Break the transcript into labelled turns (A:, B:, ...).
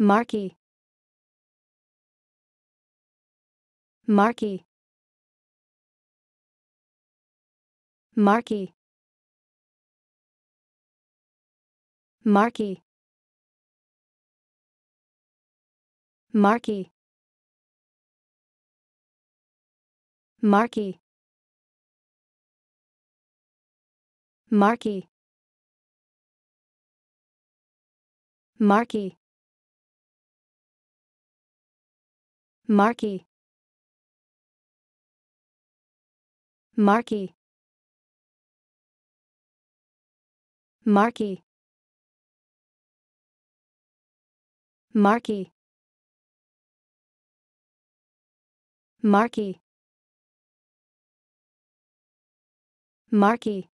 A: Marky. Marky. Marky. Marky. Marky. Marky. Marky. Marky. Marky. Marky. Marky. Marky. Marky. Marky.